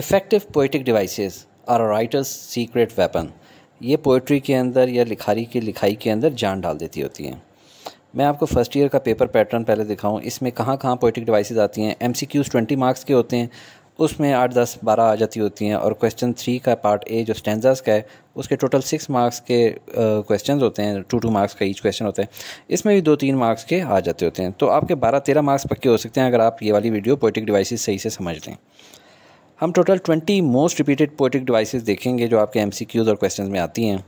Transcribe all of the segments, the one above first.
effective poetic devices are writer's secret weapon ये poetry के अंदर या लिखारी की लिखाई के अंदर जान डाल देती होती हैं मैं आपको फर्स्ट ईयर का पेपर पैटर्न पहले दिखाऊं इसमें कहाँ कहाँ पोइटिक डिवाइसेस आती हैं M C Qs twenty marks के होते हैं उसमें आठ दस बारह आ जाती होती हैं और क्वेश्चन थ्री का पार्ट ए जो स्टेंजास का है उसके टोटल सिक्स मार्क्स के क्वेश्चन uh, होते हैं टू टू मार्क्स का ईच क्वेश्चन होता है इसमें भी दो तीन मार्क्स के आ जाते होते हैं तो आपके बारह तेरह मार्क्स पक्के हो सकते हैं अगर आप ये वाली वीडियो पोइटिक डिवाइसेस सही से समझ लें हम total twenty most repeated poetic devices देखेंगे जो आपके एम और क्वेश्चन में आती हैं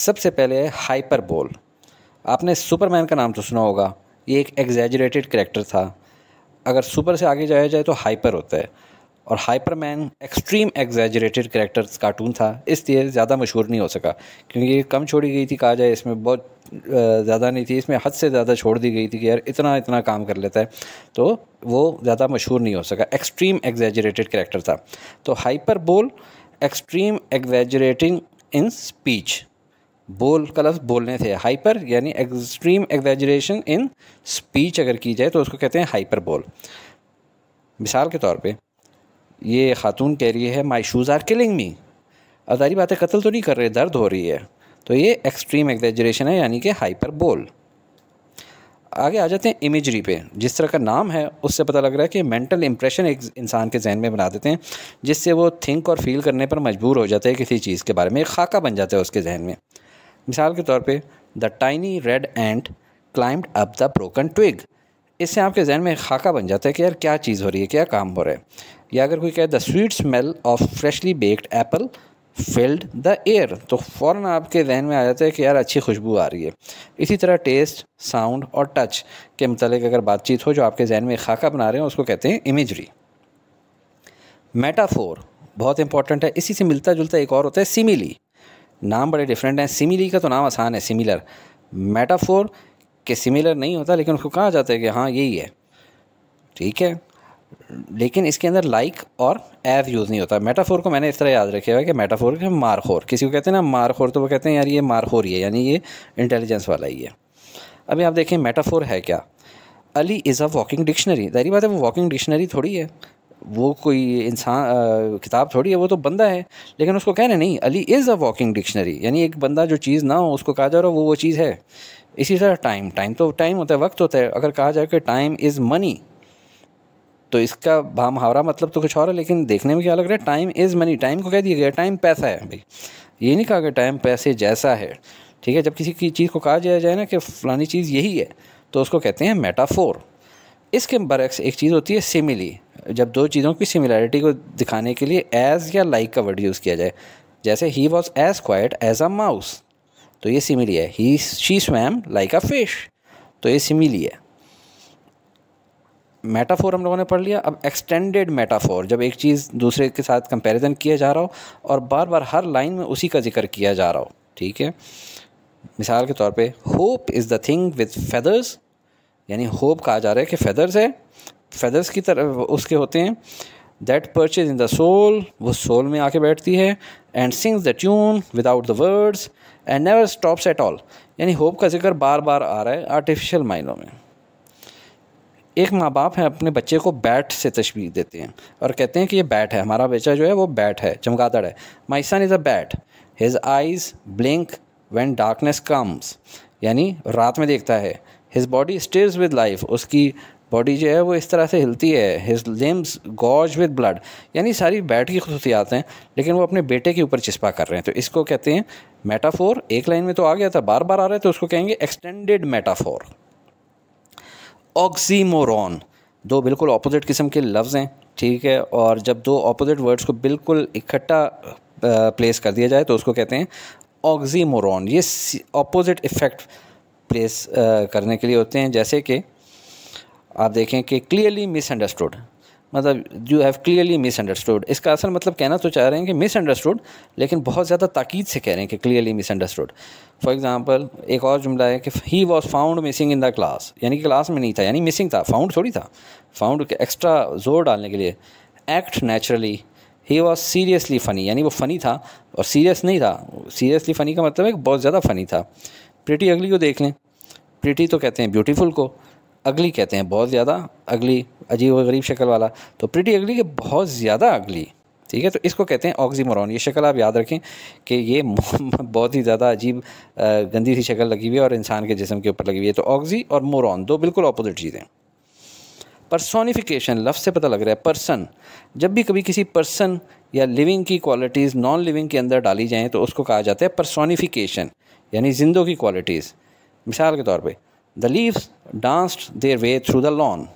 सबसे पहले हाइपर बोल आपने सुपरमैन का नाम तो सुना होगा ये एक एग्जेजरेटेड करेक्टर था अगर सुपर से आगे जाया जाए तो हाइपर होता है और Hyperman extreme exaggerated characters cartoon था इसलिए ज़्यादा मशहूर नहीं हो सका क्योंकि कम छोड़ी गई थी कहा जाए इसमें बहुत ज़्यादा नहीं थी इसमें हद से ज़्यादा छोड़ दी गई थी कि यार इतना इतना काम कर लेता है तो वो ज़्यादा मशहूर नहीं हो सका एक्सट्रीम एग्जैजरेटेड करेक्टर था तो हाइपर बोल एक्सट्रीम एग्जैजरेटिंग इन स्पीच बोल का लफ्ज़ बोलने थे हाइपर यानी एक्सट्रीम एग्जेजरेशन इन स्पीच अगर की जाए तो उसको कहते हैं हाइपर बोल मिसाल के तौर पे ये खातून कह रही है my shoes are killing me अदारी बातें कत्ल तो नहीं कर रहे दर्द हो रही है तो ये एक्सट्रीम एग्जेजरेशन है यानी कि हाइपर बोल आगे आ जाते हैं इमेजरी पे जिस तरह का नाम है उससे पता लग रहा है कि मेंटल इंप्रेशन एक इंसान के जहन में बना देते हैं जिससे वो थिंक और फील करने पर मजबूर हो जाते हैं किसी चीज़ के बारे में खाका बन जाता है उसके जहन में मिसाल के तौर पे the tiny red ant climb up the broken twig इससे आपके जहन में खाका बन जाता है कि यार क्या चीज़ हो रही है क्या काम हो रहा है या अगर कोई कहे the sweet smell of freshly baked apple filled the air तो फ़ौर आपके जहन में आ जाता है कि यार अच्छी खुशबू आ रही है इसी तरह टेस्ट साउंड और टच के मतलब अगर बातचीत हो जो आपके जहन में खाका बना रहे हैं उसको कहते हैं इमेजरी मेटाफोर बहुत इंपॉर्टेंट है इसी से मिलता जुलता एक और होता है सिमिली नाम बड़े डिफरेंट हैं सिमिली का तो नाम आसान है सिमिलर मेटाफोर के सिमिलर नहीं होता लेकिन उसको कहा जाता है कि हाँ यही है ठीक है लेकिन इसके अंदर लाइक like और एज यूज़ नहीं होता मेटाफोर को मैंने इस तरह याद रखे हुआ कि मेटाफोर के मारखोर किसी को कहते हैं ना मारखोर तो वो कहते हैं यार ये मारखोर ही है यानी ये इंटेलिजेंस वाला ही है अभी आप देखें मेटाफोर है क्या Ali is a walking dictionary जारी बात है वो वॉकिंग डिक्शनरी थोड़ी है वो कोई इंसान किताब थोड़ी है वो तो बंदा है लेकिन उसको कह रहे नहीं Ali is a walking dictionary यानी एक बंदा जो चीज़ ना हो उसको कहा जा रहा हो वो वो चीज़ है इसी तरह टाइम टाइम तो टाइम होता है वक्त होता है अगर कहा जाए कि टाइम इज़ मनी तो इसका भा मुहावरा मतलब तो कुछ और है लेकिन देखने में क्या लग रहा है टाइम इज़ मनी टाइम को कह दिया गया टाइम पैसा है भाई ये नहीं कहा गया टाइम पैसे जैसा है ठीक है जब किसी की चीज़ को कहा जाया जाए ना कि फलानी चीज़ यही है तो उसको कहते हैं मेटाफोर इसके बरक्स एक चीज़ होती है सिमिली जब दो चीज़ों की सिमिलैरिटी को दिखाने के लिए एज या लाइक like का वर्ड यूज़ किया जाए जैसे he was as quiet as a mouse तो ये सिमिली है he she swam like a fish तो ये सिमिली है मेटाफोर हम लोगों ने पढ़ लिया अब एक्सटेंडेड मेटाफोर जब एक चीज़ दूसरे के साथ कंपैरिजन किया जा रहा हो और बार बार हर लाइन में उसी का जिक्र किया जा रहा हो ठीक है मिसाल के तौर पे hope is the thing with feathers यानी होप कहा जा रहा है कि फेदर्स है फेदर्स की तरह उसके होते हैं that perches in the soul वो सोल में आके बैठती है and sings the tune without the words and never stops at all यानी होप का जिक्र बार बार आ रहा है आर्टिफिशियल मायनों में एक माँ बाप है अपने बच्चे को बैट से तशबीह देते हैं और कहते हैं कि ये बैट है हमारा बच्चा जो है वो बैट है चमगादड़ है my son is a bat his eyes blink when darkness comes यानी रात में देखता है his body stage with life उसकी बॉडी जो है वो इस तरह से हिलती है his limbs gorge with blood यानी सारी बैट की खसूसियात हैं लेकिन वो अपने बेटे के ऊपर चिस्पा कर रहे हैं तो इसको कहते हैं मेटाफोर एक लाइन में तो आ गया था बार बार आ रहा है तो उसको कहेंगे एक्सटेंडेड मेटाफोर ऑक्सीमोरॉन दो बिल्कुल अपोजिट किस्म के लफ्ज़ हैं ठीक है और जब दो अपोजिट वर्ड्स को बिल्कुल इकट्ठा प्लेस कर दिया जाए तो उसको कहते हैं ऑक्सीमोरॉन ये अपोजिट इफ़ेक्ट प्लेस करने के लिए होते हैं जैसे कि आप देखें कि क्लियरली मिसअंडरस्टूड मतलब यू हैव क्लियरली मिसअंडरस्टूड इसका असल मतलब कहना तो चाह रहे हैं कि मिसअंडरस्टूड लेकिन बहुत ज़्यादा ताकीद से कह रहे हैं कि क्लियरली मिसअंडरस्टूड फॉर एग्ज़ाम्पल एक और जुमला है कि he was found missing in the class यानी कि क्लास में नहीं था यानी मिसिंग था फाउंड थोड़ी था फाउंड के एक्स्ट्रा जोर डालने के लिए act naturally he was seriously funny यानी वो फ़नी था और सीरियस नहीं था सीरियसली फ़नी का मतलब है बहुत ज़्यादा फ़नी था प्रिटी अगली को देख लें प्रिटी तो कहते हैं ब्यूटीफुल को अगली कहते हैं बहुत ज़्यादा अगली अजीब और गरीब शक्ल वाला तो प्रिटी अगली के बहुत ज़्यादा अगली ठीक है तो इसको कहते हैं ऑक्सीमोरॉन ये शक्ल आप याद रखें कि ये बहुत ही ज़्यादा अजीब गंदी सी शक्ल लगी हुई है और इंसान के जिसम के ऊपर लगी हुई है तो ऑक्जी और मोरॉन दो बिल्कुल अपोजिट चीज़ें परसोनिफिकेशन लफ्ज़ से पता लग रहा है पर्सन जब भी कभी किसी पर्सन या लिविंग की क्वालिटीज़ नॉन लिविंग के अंदर डाली जाएँ तो उसको कहा जाता है परसोनिफिकेशन यानी जिंदों की क्वालिटीज़ मिसाल के तौर पर the leaves danced their way through the lawn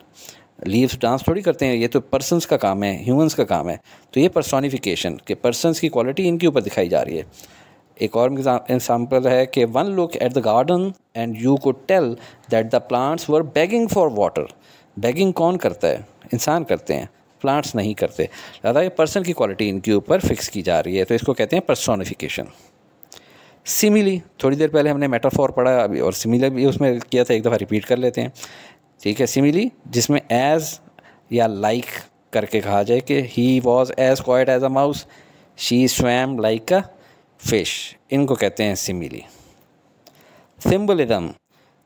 leaves dance थोड़ी करते हैं ये तो पर्सनस का काम है ह्यूमंस का काम है तो ये पर्सोनिफिकेशन कि पर्सनस की क्वालिटी इनके ऊपर दिखाई जा रही है एक और एग्जाम्पल है कि one look at the garden and you को tell that the plants were begging for water begging कौन करता है इंसान करते हैं प्लांट्स नहीं करते ज़्यादा ये पर्सन की क्वालिटी इनके ऊपर फिक्स की जा रही है तो इसको कहते हैं पर्सोनिफिकेशन सिमिली थोड़ी देर पहले हमने मेटाफॉर पढ़ा अभी और सिमिलर भी उसमें किया था एक दफ़ा रिपीट कर लेते हैं ठीक है सिमिली जिसमें एज या लाइक करके कहा जाए कि he was as quiet as a mouse she swam like a fish इनको कहते हैं simile symbolism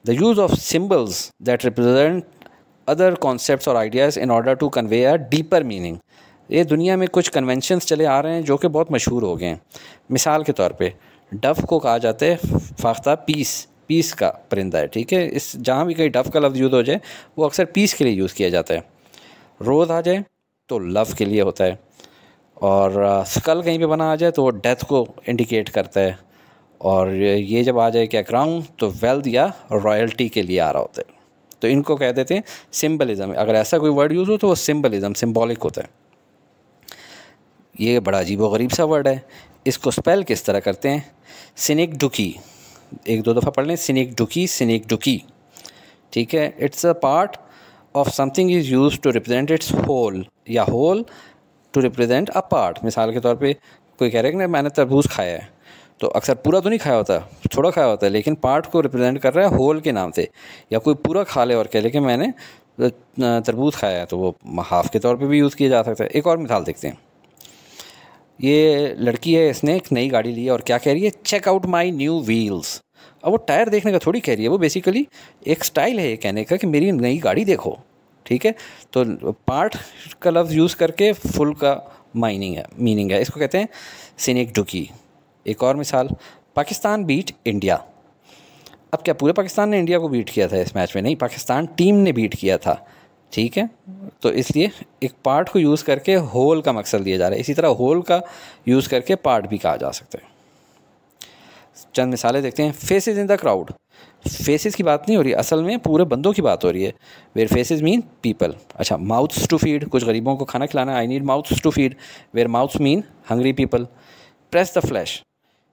the use of symbols that represent other concept और ideas in order to convey a deeper meaning ये दुनिया में कुछ कन्वेंशंस चले आ रहे हैं जो कि बहुत मशहूर हो गए हैं मिसाल के तौर पर डफ को कहा जाता है फाख्ता पीस पीस का परिंदा है ठीक है इस जहाँ भी कहीं डफ का लफ्ज़ यूज़ हो जाए वो अक्सर पीस के लिए यूज़ किया जाता है रोज़ आ जाए तो लफ के लिए होता है और स्कल कहीं पे बना आ जाए तो वो डेथ को इंडिकेट करता है और ये जब आ जाए क्या क्राउन तो वेल्थ या रॉयल्टी के लिए आ रहा होता है तो इनको कह देते हैं सिम्बलिज़म अगर ऐसा कोई वर्ड यूज़ हो तो वो सिम्बलिज़म सिम्बॉलिक होता है ये बड़ा अजीब व गरीब सा वर्ड है इसको स्पेल किस तरह करते हैं सिनिक डुकी एक दो दफ़ा पढ़ लें सिनिक डुकी सिनिक डुकी ठीक है it's a part of something is use to represent its whole या whole to represent a part मिसाल के तौर पे कोई कह रहा है कि मैंने तरबूज खाया है तो अक्सर पूरा तो नहीं खाया होता थोड़ा खाया होता है लेकिन पार्ट को रिप्रेजेंट कर रहा है होल के नाम से या कोई पूरा खा ले और कह ले कि मैंने तरबूज खाया है तो वो हाफ के तौर पे भी यूज़ किया जा सकता है एक और मिसाल देखते हैं ये लड़की है इसने एक नई गाड़ी ली है और क्या कह रही है check out my new wheels अब वो टायर देखने का थोड़ी कह रही है वो बेसिकली एक स्टाइल है ये कहने का कि मेरी नई गाड़ी देखो ठीक है तो पार्ट का लफ्ज़ यूज़ करके फुल का माइनिंग है मीनिंग है इसको कहते हैं सिनेक डुकी एक और मिसाल पाकिस्तान बीट इंडिया अब क्या पूरे पाकिस्तान ने इंडिया को बीट किया था इस मैच में नहीं पाकिस्तान टीम ने बीट किया था ठीक है तो इसलिए एक पार्ट को यूज़ करके होल का मकसद दिया जा रहा है इसी तरह होल का यूज़ करके पार्ट भी कहा जा सकता है चंद मिसालें देखते हैं faces in the crowd faces की बात नहीं हो रही असल में पूरे बंदों की बात हो रही है वेयर फेसेस मीन पीपल अच्छा माउथ्स टू फीड कुछ गरीबों को खाना खिलाना I need mouths to feed where mouths mean hungry people press the flesh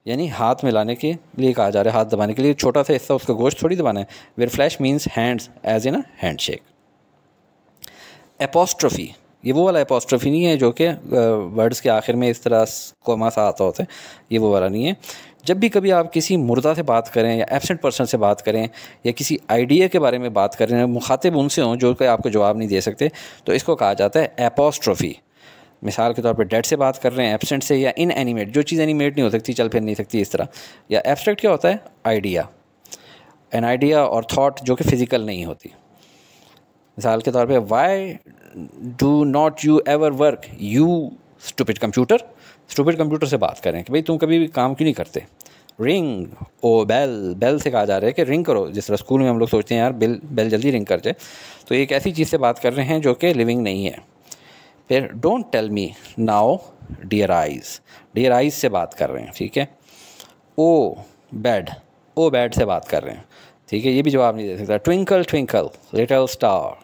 यानी हाथ मिलाने के लिए कहा जा रहा है हाथ दबाने के लिए छोटा सा हिस्सा उसका गोश्त थोड़ी दबाना है where flesh means hands as in a hand shake apostrophe ये वो वाला एपोस्ट्रफी नहीं है जो कि वर्ड्स के आखिर में इस तरह कोमा सा आता होता है ये वो वाला नहीं है जब भी कभी आप किसी मुर्दा से बात करें या एबसेंट पर्सन से बात करें या किसी आइडिया के बारे में बात करें मुखातिब उनसे हों जो कि आपको जवाब नहीं दे सकते तो इसको कहा जाता है एपोस्ट्रफी मिसाल के तौर पर डेड से बात कर रहे हैं एबसेंट से या इन एनिमेट जो चीज़ एनिमेट नहीं हो सकती चल फिर नहीं सकती इस तरह या एबस्ट्रैक्ट क्या होता है आइडिया एन आइडिया और थाट जो कि फ़िज़िकल नहीं होती मिसाल के तौर पे why do not you ever work you stupid computer stupid computer से बात करें कि भाई तुम कभी भी काम क्यों नहीं करते रिंग ओ बेल बेल से कहा जा रहा है कि रिंग करो जिस तरह स्कूल में हम लोग सोचते हैं यार बेल बेल जल्दी रिंग कर जाए तो एक ऐसी चीज़ से बात कर रहे हैं जो कि लिविंग नहीं है फिर डोंट टेल मी नाओ डियर आइज डियर आइज से बात कर रहे हैं ठीक है ओ बेड ओ बेड से बात कर रहे हैं ठीक है ये भी जवाब नहीं दे सकता ट्विंकल ट्विंकल लिटल स्टार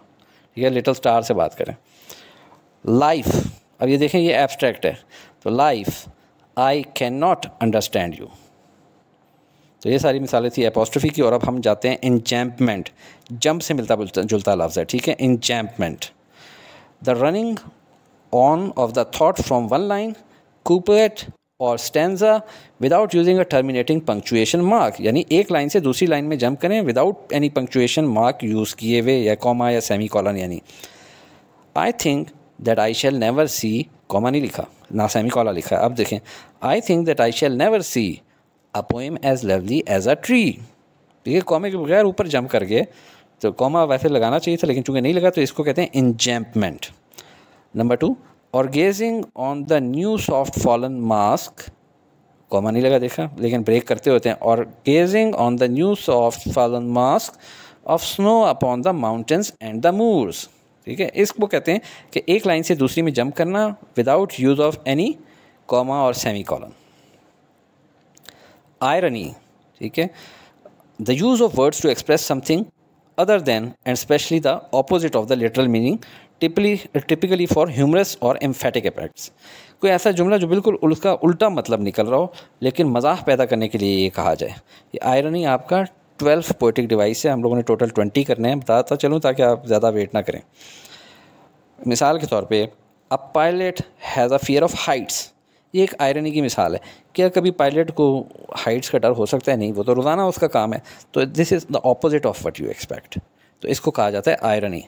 ठीक है लिटल स्टार से बात करें लाइफ अब ये देखें ये एब्स्ट्रैक्ट है तो life I can not understand you तो ये सारी मिसालें थी एपोस्ट्रफी की और अब हम जाते हैं इंजैम्पमेंट जंप से मिलता जुलता लफ्ज़ है ठीक है enjambment the running on of the thought from one line couplet और stanza without using a terminating punctuation mark यानी एक लाइन से दूसरी लाइन में जंप करें without any punctuation mark use किए हुए या कॉमा या सेमी कॉलन यानी I think that I shall never see comma नहीं लिखा ना सेमी कॉला लिखा अब देखें I think that I shall never see a poem as lovely as a tree ठीक है कॉमे के बगैर ऊपर जंप कर गए तो कॉमा वैसे लगाना चाहिए था लेकिन चूंकि नहीं लगा तो इसको कहते हैं इंजैम्पमेंट नंबर टू और gazing on the new soft fallen mask comma नहीं लगा देखा लेकिन ब्रेक करते होते हैं और gazing on the new soft fallen mask of snow upon the mountains and the moors ठीक है इसको कहते हैं कि एक लाइन से दूसरी में जंप करना without use of any comma और सेमी कॉलन आयरनी ठीक है the use of words to express something other than and especially the opposite of the literal meaning typically typically for humorous और emphatic effects कोई ऐसा जुमला जो बिल्कुल उसका उल्टा मतलब निकल रहा हो लेकिन मजाक पैदा करने के लिए ये कहा जाए ये आयरनी आपका ट्वेल्व पोइटिक डिवाइस है हम लोगों ने टोटल ट्वेंटी करने हैं बताता तो चलूँ ताकि आप ज़्यादा वेट ना करें मिसाल के तौर पर a pilot has a fear of heights ये एक आयरनी की मिसाल है क्या कभी पायलट को हाइट्स का डर हो सकता है नहीं वो तो रोज़ाना उसका काम है तो this is the opposite of what you expect तो इसको कहा जाता है आयरनी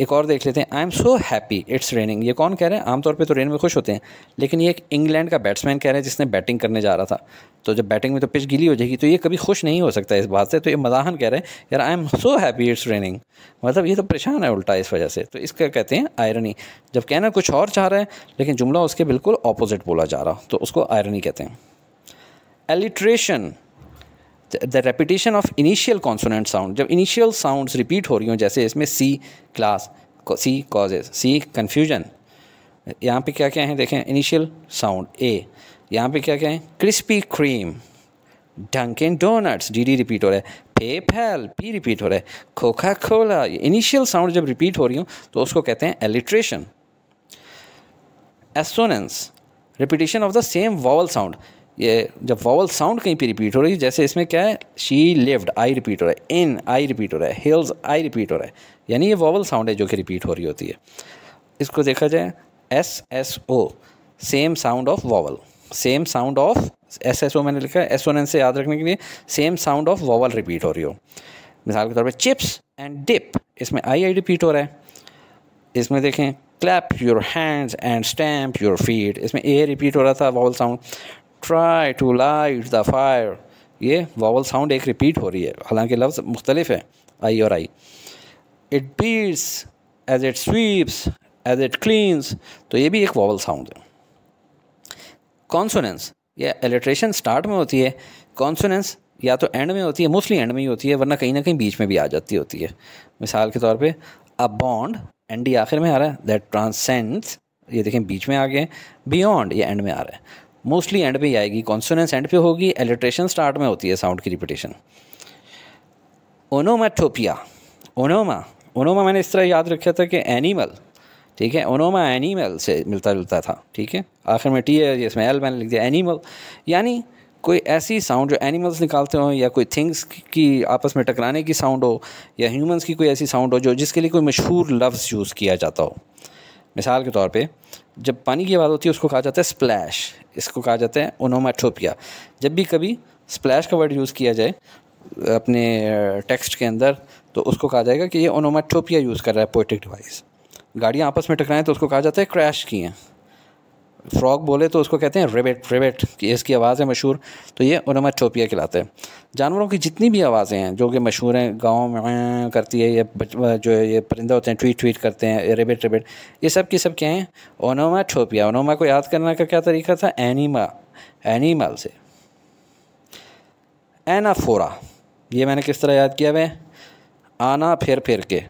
एक और देख लेते हैं I am so happy it's raining ये कौन कह रहे हैं आमतौर पे तो रेन में खुश होते हैं लेकिन ये एक इंग्लैंड का बैट्समैन कह रहे हैं जिसने बैटिंग करने जा रहा था तो जब बैटिंग में तो पिच गीली हो जाएगी तो ये कभी खुश नहीं हो सकता इस बात से तो ये मजाहन कह रहे हैं यार I am so happy it's raining मतलब ये तो परेशान है उल्टा इस वजह से तो इसका कहते हैं आयरनी जब कहना कुछ और चाह रहा है लेकिन जुमला उसके बिल्कुल अपोजिट बोला जा रहा तो उसको आयरनी कहते हैं alliteration the repetition of initial consonant sound जब इनिशियल साउंड्स रिपीट हो रही हों जैसे इसमें C class C causes C confusion यहाँ पे क्या क्या है देखें इनिशियल साउंड ए यहाँ पे क्या क्या है Krispy Kreme Dunkin Donuts D D repeat हो रहा है पे फैल पी रिपीट हो रहा है खोखा खोला इनिशियल साउंड जब रिपीट हो रही हूँ तो उसको कहते हैं alliteration assonance repetition of the same vowel sound ये जब वॉवल साउंड कहीं पे रिपीट हो रही है जैसे इसमें क्या है शी लिव्ड आई रिपीट हो रहा है इन आई रिपीट हो रहा है हिल्स आई रिपीट हो रहा है यानी ये वॉवल साउंड है जो कि रिपीट हो रही होती है इसको देखा जाए S S O same sound of vowel same sound of S S O मैंने लिखा है एस एन से याद रखने के लिए same sound of vowel repeat हो रही हो मिसाल के तौर पर चिप्स एंड डिप इसमें आई आई रिपीट हो रहा है इसमें देखें clap your hands and stamp your feet इसमें ए रिपीट हो रहा था vowel sound try to light the fire ये वॉवल साउंड एक रिपीट हो रही है हालांकि लफ्ज़ मुख्तलिफ है आई और I it beats as it sweeps as it cleans तो ये भी एक वॉवल साउंड है कॉन्सोनेंस या एलिट्रेशन स्टार्ट में होती है कॉन्सोनेंस या तो एंड में होती है मोस्टली एंड में ही होती है वरना कहीं ना कहीं बीच में भी आ जाती होती है मिसाल के तौर पे अ बॉन्ड एंड ही आखिर में आ रहा है दैट ट्रांसेंड्स ये देखें बीच में आ गए बियॉन्ड ये एंड में आ रहा है मोस्टली एंड पे ही आएगी कॉन्सोनेंस एंड पे होगी एलिट्रेशन स्टार्ट में होती है साउंड की रिपीटेशन ओनोमाटोपिया ओनोमा ओनोमा मैंने इस तरह याद रखा था कि एनिमल ठीक है ओनोमा एनिमल से मिलता जुलता था ठीक है आखिर में टी है जिसमें एल मैंने लिख दिया एनिमल यानी कोई ऐसी साउंड जो एनिमल्स निकालते हों या कोई थिंग्स की आपस में टकराने की साउंड हो या ह्यूमंस की कोई ऐसी साउंड हो जो जिसके लिए कोई मशहूर लफ्ज़ यूज़ किया जाता हो मिसाल के तौर पे जब पानी की आवाज़ होती है उसको कहा जाता है स्प्लैश इसको कहा जाता है ओनोमाटोपिया जब भी कभी स्प्लैश का वर्ड यूज़ किया जाए अपने टेक्स्ट के अंदर तो उसको कहा जाएगा कि ये ओनोमाटोपिया यूज़ कर रहा है पोइटिक डिवाइस गाड़ियाँ आपस में टकराएं तो उसको कहा जाता है क्रैश किए हैं फ्रॉग बोले तो उसको कहते हैं रेबेट रेबेट कि इसकी है मशहूर तो ये उनमा टोपिया कहलाते हैं जानवरों की जितनी भी आवाज़ें हैं जो कि मशहूर हैं गाँव में अं, करती है ये जो ये परिंदा होते हैं ट्वीट ट्वीट करते हैं रेबेट रेबेट ये सब की सब क्या हैं ओनोमा छोपिया ओनोमा को याद करने का क्या तरीका था एनीमा एनिमल से एनाफोरा ये मैंने किस तरह याद किया वह आना फिर फिर के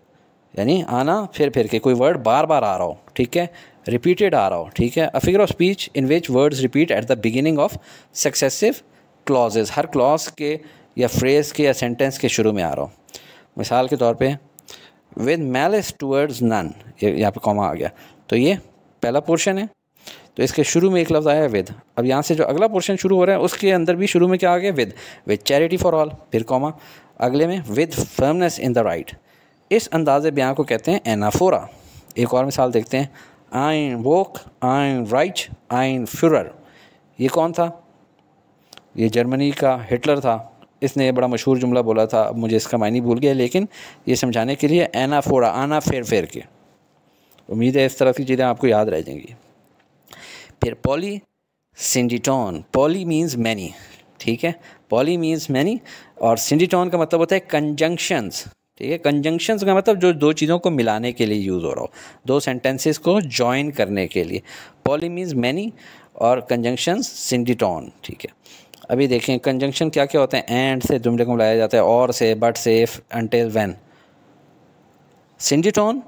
यानी आना फिर फिर के कोई वर्ड बार बार आ रहा हो ठीक है रिपीटेड आ रहा हो ठीक है a figure of speech in which words repeat at the beginning of successive clauses हर क्लॉज के या फ्रेज के या सेंटेंस के शुरू में आ रहा हो मिसाल के तौर पे विद मैलिस टूवर्ड्स नन ये यहाँ पे कॉमा आ गया तो ये पहला पोर्शन है तो इसके शुरू में एक लफ्ज़ आया विद अब यहाँ से जो अगला पोर्शन शुरू हो रहा है उसके अंदर भी शुरू में क्या आ गया with with charity for all फिर कॉमा अगले में with firmness in the right इस अंदाज़ ब्याह को कहते हैं एनाफोरा एक और मिसाल देखते हैं आइन वोक आइन राइच आइन फ्यूरर ये कौन था ये जर्मनी का हिटलर था इसने बड़ा मशहूर जुमला बोला था अब मुझे इसका मायने भूल गया लेकिन ये समझाने के लिए एना फोड़ा आना फेर फेर के उम्मीद है इस तरह की चीज़ें आपको याद रह जाएंगी फिर polysyndeton poly means many ठीक है पॉली मीन्स मैनी और सिंडिटॉन का मतलब होता है कंजंक्शंस ठीक है कंजंक्शंस का मतलब जो दो चीज़ों को मिलाने के लिए यूज़ हो रहा हो दो सेंटेंसेस को जॉइन करने के लिए पॉली मीन्स मैनी और कंजंक्शंस सिंडिटॉन ठीक है अभी देखें कंजंक्शन क्या क्या होते हैं एंड से जुमले को मिलाया जाता है और से बट से अनटिल वैन सिंडिटॉन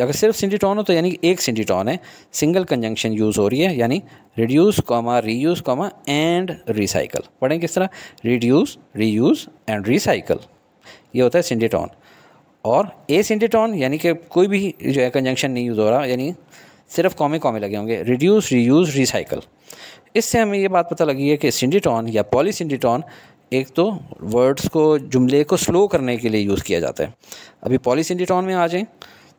अगर सिर्फ सिंडिटॉन हो तो यानी एक सिंडिटॉन है सिंगल कंजंक्शन यूज़ हो रही है यानी reduce comma reuse comma and recycle पढ़ें किस तरह रिड्यूस रीयूज़ एंड रिसाइकल ये होता है सिंडिटॉन और ए सिंडिटॉन यानी कि कोई भी जो है कंजंक्शन नहीं यूज़ हो रहा यानी सिर्फ कॉमे कॉमे लगे होंगे रिड्यूस रीयूज रिसाइकल इससे हमें ये बात पता लगी है कि सिंडिटॉन या पॉलीसिंडिटॉन एक तो वर्ड्स को जुमले को स्लो करने के लिए यूज़ किया जाता है अभी पॉलीसिंडिटॉन में आ जाए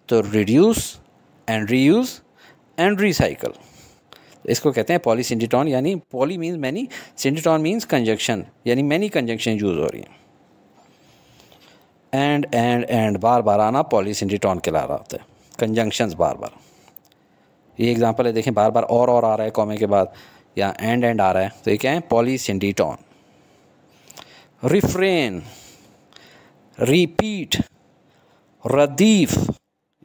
तो reduce and reuse and recycle इसको कहते हैं पॉलीसिंडिटॉन यानी poly means many syndeton means conjunction यानी मैनी कंजक्शन यूज़ हो रही है एंड एंड एंड बार बार आना के ला रहा होता है कंजंक्शंस बार बार ये एग्जांपल है देखें बार बार और और आ रहा है कॉमे के बाद या एंड एंड आ रहा है तो ये क्या है पॉलीसिंडिटॉन रिफ्रेन रिपीट रदीफ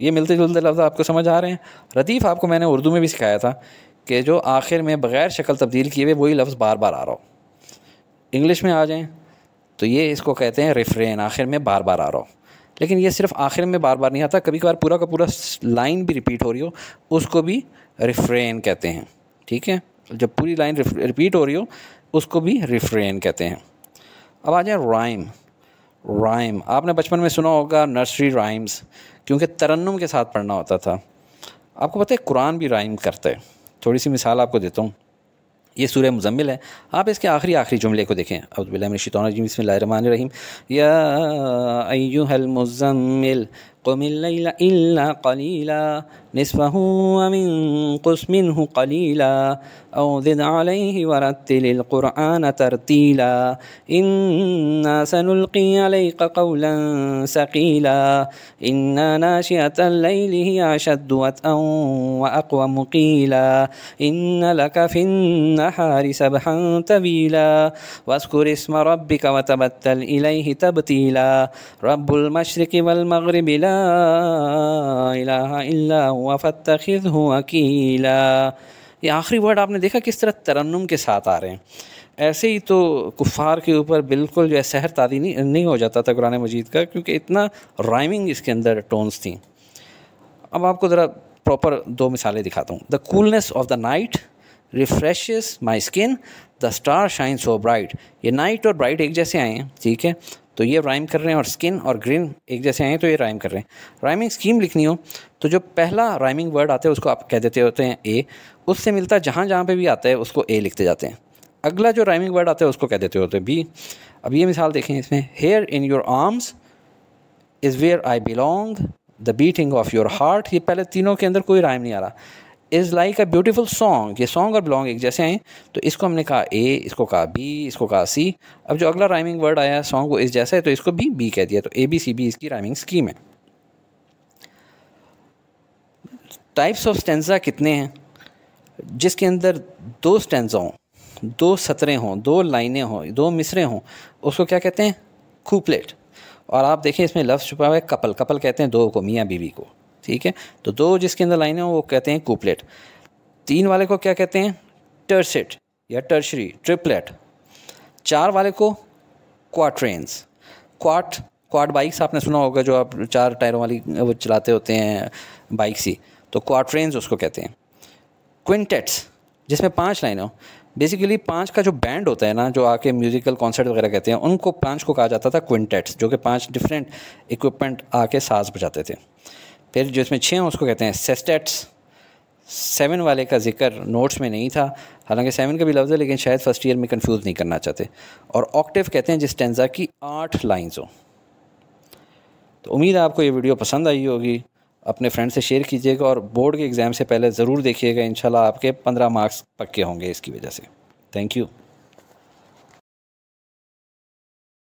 ये मिलते जुलते लफ्ज़ आपको समझ आ रहे हैं रदीफ आपको मैंने उर्दू में भी सिखाया था कि जो आखिर में बग़ैर शक्ल तब्दील किए हुए वही लफ्ज़ बार बार आ रहा हो इंग्लिश में आ जाएँ तो ये इसको कहते हैं रिफ्रेन आखिर में बार बार आ रहा हो लेकिन ये सिर्फ आखिर में बार बार नहीं आता कभी कभार पूरा का पूरा लाइन भी रिपीट हो रही हो उसको भी रिफ्रेन कहते हैं ठीक है जब पूरी लाइन रिपीट हो रही हो उसको भी रिफ्रेन कहते हैं अब आ जाए राइम राइम आपने बचपन में सुना होगा नर्सरी राइम्स क्योंकि तरन्नुम के साथ पढ़ना होता था आपको पता है कुरान भी राइम करता है थोड़ी सी मिसाल आपको देता हूँ ये सूर्य मुजम्मिल है आप इसके आखिरी आखिरी जुमले को देखें अब्दुल्लाशितरजीम इसमें रहीम या अयुहल मुजम्मिल قم الليل إلا قليلا نصفه ومنقص منه قليلا أو زد عليه ورتل القرآن ترتيلا إنا سنلقي عليك قولا ثقيلا إنا ناشئة الليل هي أشد وطئا وأقوم قيلا إن لك في النهار سبحا طويلا واذكر اسم ربك وتبتل إليه تبتيلا رب المشرق والمغرب لا इलाहा इल्ला हुआ हुआ कीला ये आखिरी वर्ड आपने देखा किस तरह तरन्नम के साथ आ रहे हैं ऐसे ही तो कुफार के ऊपर बिल्कुल जो है सहर तादी नहीं, नहीं हो जाता था कुरान मजीद का क्योंकि इतना राइमिंग इसके अंदर टोन्स थी अब आपको ज़रा प्रॉपर दो मिसालें दिखाता हूँ the coolness of the night refresh my skin the star shine so bright ये नाइट और ब्राइट एक जैसे आए हैं ठीक है तो ये राइम कर रहे हैं और स्किन और ग्रीन एक जैसे हैं तो ये राइम कर रहे हैं राइमिंग स्कीम लिखनी हो तो जो पहला राइमिंग वर्ड आता है उसको आप कह देते होते हैं ए उससे मिलता है जहाँ जहाँ पर भी आता है उसको ए लिखते जाते हैं अगला जो राइमिंग वर्ड आता है उसको कह देते होते हैं बी अब ये मिसाल देखें इसमें here in your arms is where I belong the beating of your heart ये पहले तीनों के अंदर कोई राइम नहीं आ रहा is like a beautiful song ये सॉन्ग और बिलोंग एक जैसे आए तो इसको हमने कहा ए इसको कहा बी इसको कहा सी अब जो अगला राइमिंग वर्ड आया सॉन्ग वो इस जैसा है तो इसको भी बी कह दिया तो ए बी सी बी इसकी राइमिंग स्कीम है टाइप्स ऑफ स्टेंजा कितने हैं जिसके अंदर दो स्टेंजा हों दो सतरें हों दो लाइनें हों दो मिसरें हों उसको क्या कहते हैं खूपलेट और आप देखें इसमें लफ्ज़ छुपा हुआ है कपल कपल कहते हैं दो को मियाँ बीवी को ठीक है तो दो जिसके अंदर लाइन है वो कहते हैं कूपलेट तीन वाले को क्या कहते हैं टर्सेट या टर्शरी ट्रिपलेट चार वाले को क्वाट्रेन्स क्वाट क्वाट बाइक्स आपने सुना होगा जो आप चार टायरों वाली वो चलाते होते हैं बाइक सी तो क्वाट्रेंस उसको कहते हैं क्विंटेट्स जिसमें पांच लाइनें हो बेसिकली पांच का जो बैंड होता है ना जो आके म्यूजिकल कॉन्सर्ट वगैरह कहते हैं उनको पांच को कहा जाता था क्विंटेट्स जो कि पांच डिफरेंट इक्विपमेंट आके साज बजाते थे फिर जो इसमें छः हैं उसको कहते हैं सेस्टेट्स सेवन वाले का जिक्र नोट्स में नहीं था हालांकि सेवन का भी लफ्ज़ है लेकिन शायद फ़र्स्ट ईयर में कंफ्यूज नहीं करना चाहते और ऑक्टिव कहते हैं जिस टेंजा की आठ लाइन्स हों तो उम्मीद है आपको ये वीडियो पसंद आई होगी अपने फ्रेंड से शेयर कीजिएगा और बोर्ड के एग्ज़ाम से पहले ज़रूर देखिएगा इन आपके पंद्रह मार्क्स पक्के होंगे इसकी वजह से थैंक यू